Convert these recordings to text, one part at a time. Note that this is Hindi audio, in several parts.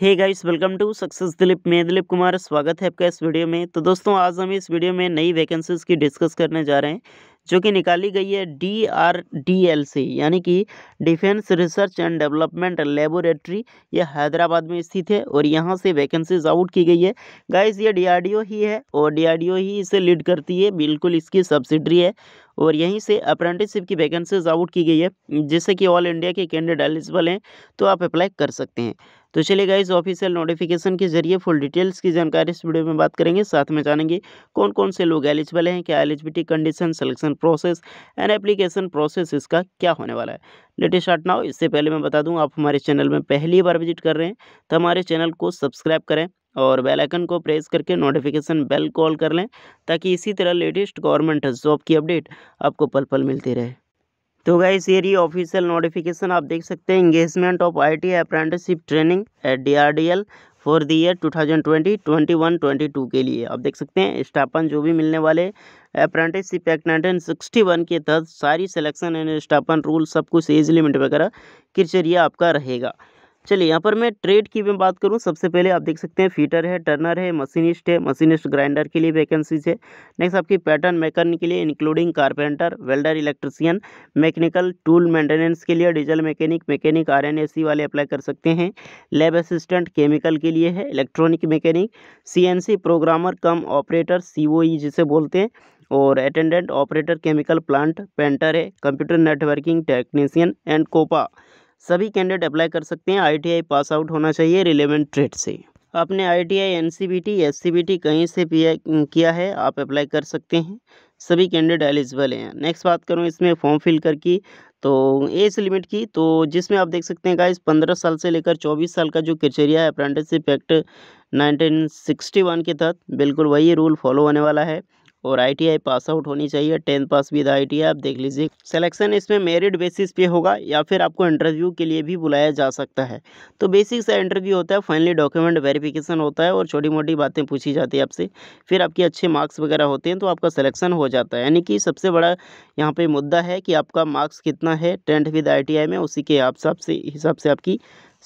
hey guys welcome to success Dilip मैं दिलीप कुमार स्वागत है आपका इस वीडियो में तो दोस्तों आज हम इस वीडियो में नई वैकेंसीज की डिस्कस करने जा रहे हैं जो कि निकाली गई है D R D L C यानी कि defence research and development laboratory यह हैदराबाद में स्थित है और यहाँ से वैकेंसीज आउट की गई है गाइस ये ओ ही है और ओ ही इसे लीड करती है बिल्कुल इसकी सब्सिडरी है और यहीं से अप्रेंटिसशिप की वैकेंसीज आउट की गई है जिससे कि ऑल इंडिया के कैंडिडेट एलिजिबल हैं तो आप अप्लाई कर सकते हैं तो चलिए गाइज ऑफिशियल नोटिफिकेशन के जरिए फुल डिटेल्स की जानकारी इस वीडियो में बात करेंगे साथ में जानेंगे कौन कौन से लोग एलिजिबल हैं क्या eligibility condition selection process and application process इसका क्या होने वाला है लेटेस्ट आर्ट नाउ इससे पहले मैं बता दूँ आप हमारे चैनल में पहली बार विजिट कर रहे हैं तो हमारे चैनल को सब्सक्राइब करें और बेल आइकन को प्रेस करके नोटिफिकेशन बेल कॉल कर लें ताकि इसी तरह लेटेस्ट गवर्नमेंट जॉब की अपडेट आपको पल पल मिलती रहे तो गाइस ये रही ऑफिशियल नोटिफिकेशन आप देख सकते हैं engagement of IT apprenticeship training at DRDL for the year 2020, twenty 22 के लिए आप देख सकते हैं स्टापन जो भी मिलने वाले अप्रेंटिसशिप एक्ट नाइनटीन वन के तहत सारी सिलेक्शन एंड स्टापन रूल सब कुछ एज लिमिट वगैरह क्रिचरिया आपका रहेगा चलिए यहाँ पर मैं ट्रेड की मैं बात करूँ सबसे पहले आप देख सकते हैं फीटर है टर्नर है मशीनिस्ट है मशीनिस्ट ग्राइंडर के लिए वैकेंसीज है नेक्स्ट आपकी पैटर्न मैकेनिक के लिए including carpenter welder electrician mechanical tool maintenance के लिए डीजल मैकेनिक मैकेनिक आर वाले अप्लाई कर सकते हैं लैब असिस्टेंट केमिकल के लिए है electronic mechanic C programmer cum operator C जिसे बोलते हैं और attendant operator chemical plant painter है computer networking technician and COPA सभी कैंडिडेट अप्लाई कर सकते हैं आईटीआई पास आउट होना चाहिए रिलेवेंट ट्रेड से आपने I T I N C B T S C B T कहीं से किया है आप अप्लाई कर सकते हैं सभी कैंडिडेट एलिजिबल हैं नेक्स्ट बात करूँ इसमें फॉर्म फिल कर की तो एज लिमिट की तो जिसमें आप देख सकते हैं गाइस पंद्रह साल से लेकर चौबीस साल का जो क्रिचेरिया है अप्रेंटिसशिप एक्ट 1961 के तहत बिल्कुल वही रूल फॉलो होने वाला है और आईटीआई पास आउट होनी चाहिए टेंथ पास विद आईटीआई आप देख लीजिए सिलेक्शन इसमें मेरिट बेसिस पे होगा या फिर आपको इंटरव्यू के लिए भी बुलाया जा सकता है तो बेसिक सा इंटरव्यू होता है फाइनली डॉक्यूमेंट वेरिफिकेशन होता है और छोटी मोटी बातें पूछी जाती है आपसे फिर आपके अच्छे मार्क्स वगैरह होते हैं तो आपका सलेक्शन हो जाता है यानी कि सबसे बड़ा यहाँ पर मुद्दा है कि आपका मार्क्स कितना है टेंथ विद आई में उसी के हिसाब से हिसाब से आपकी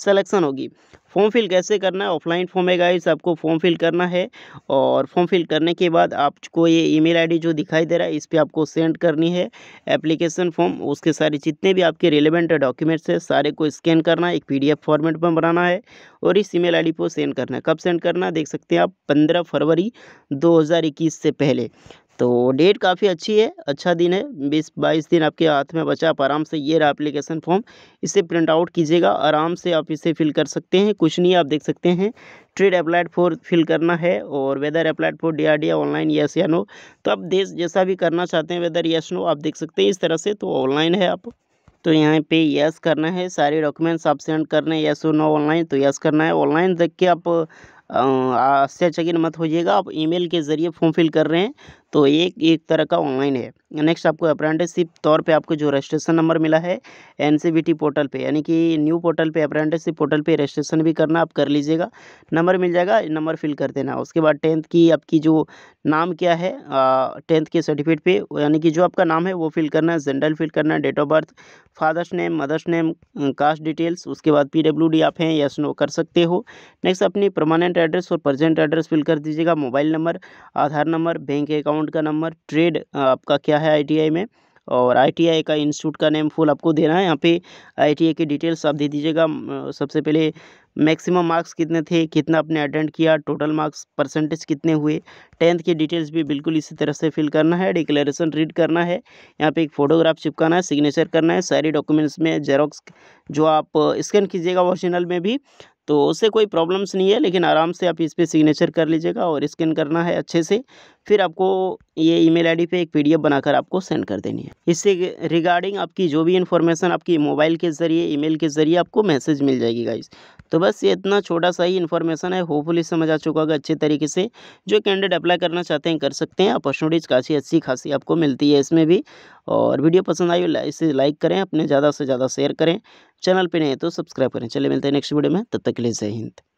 सिलेक्शन होगी फॉर्म फिल कैसे करना है ऑफलाइन फॉर्म है गाइस आपको फॉर्म फिल करना है और फॉर्म फिल करने के बाद आपको ये ईमेल आईडी जो दिखाई दे रहा है इस पर आपको सेंड करनी है एप्लीकेशन फॉर्म उसके सारे जितने भी आपके रिलेवेंट डॉक्यूमेंट्स है सारे को स्कैन करना है एक पी फॉर्मेट में बनाना है और इस ई मेल पर सेंड करना है कब सेंड करना देख सकते हैं आप पंद्रह फरवरी दो से पहले तो डेट काफ़ी अच्छी है अच्छा दिन है बीस बाईस दिन आपके हाथ में बचा आप आराम से ये रहा एप्लीकेशन फॉर्म इसे प्रिंट आउट कीजिएगा आराम से आप इसे फिल कर सकते हैं कुछ नहीं आप देख सकते हैं ट्रेड अप्लाइड फॉर फिल करना है और whether applied for D R D online yes या नो तो आप देश जैसा भी करना चाहते हैं वेदर यस नो आप देख सकते हैं इस तरह से तो ऑनलाइन है आप तो यहाँ पे यस करना है सारे डॉक्यूमेंट्स आप सेंड करने यस और नो ऑनलाइन तो यस करना है ऑनलाइन देख के आप आश्चर्यचकित मत होइएगा आप ईमेल के ज़रिए फॉर्म फिल कर रहे हैं तो ये एक तरह का ऑनलाइन है नेक्स्ट आपको अप्रेंटिसशिप तौर पे आपको जो रजिस्ट्रेशन नंबर मिला है एन पोर्टल पे यानी कि न्यू पोर्टल पे अप्रेंटिसशिप पोर्टल पे रजिस्ट्रेशन भी करना आप कर लीजिएगा नंबर मिल जाएगा नंबर फिल कर देना उसके बाद टेंथ की आपकी जो नाम क्या है टेंथ के सर्टिफिकेट पे यानी कि जो आपका नाम है वो फिल करना है जनरल फिल करना है date of birth father's name mother's name caste details उसके बाद पी आप हैं यस नो कर सकते हो नेक्स्ट अपनी परमानेंट एड्रेस और प्रजेंट एड्रेस फिल कर दीजिएगा mobile number Aadhaar number bank account account का नंबर ट्रेड आपका क्या है आईटीआई में और आईटीआई का इंस्टीट्यूट का नेम फुल आपको देना है यहाँ पे आईटीआई की डिटेल्स आप दे दीजिएगा सबसे पहले मैक्सिमम मार्क्स कितने थे कितना आपने अटेंड किया टोटल मार्क्स परसेंटेज कितने हुए टेंथ की डिटेल्स भी बिल्कुल इसी तरह से फिल करना है डिक्लेरेशन रीड करना है यहाँ पे एक फोटोग्राफ चिपकाना है सिग्नेचर करना है सारी डॉक्यूमेंट्स में जेरोक्स जो आप स्कैन कीजिएगा ओरिजिनल में भी तो उससे कोई प्रॉब्लम्स नहीं है लेकिन आराम से आप इस पर सिग्नेचर कर लीजिएगा और स्कैन करना है अच्छे से फिर आपको ये ईमेल आईडी पे एक पीडीएफ बनाकर आपको सेंड कर देनी है इससे रिगार्डिंग आपकी जो भी इन्फॉर्मेशन आपकी मोबाइल के ज़रिए ईमेल के ज़रिए आपको मैसेज मिल जाएगी गाइज तो बस ये इतना छोटा सा ही इन्फॉर्मेशन है होपफुली समझ आ चुका होगा अच्छे तरीके से जो कैंडिडेट अप्लाई करना चाहते हैं कर सकते हैं अपॉर्चुनिटीज़ काफ़ी अच्छी खासी आपको मिलती है इसमें भी और वीडियो पसंद आई हो इसे लाइक करें अपने ज़्यादा से ज़्यादा शेयर करें चैनल पर नहीं तो सब्सक्राइब करें चले मिलते हैं नेक्स्ट वीडियो में तब तक के लिए जय हिंद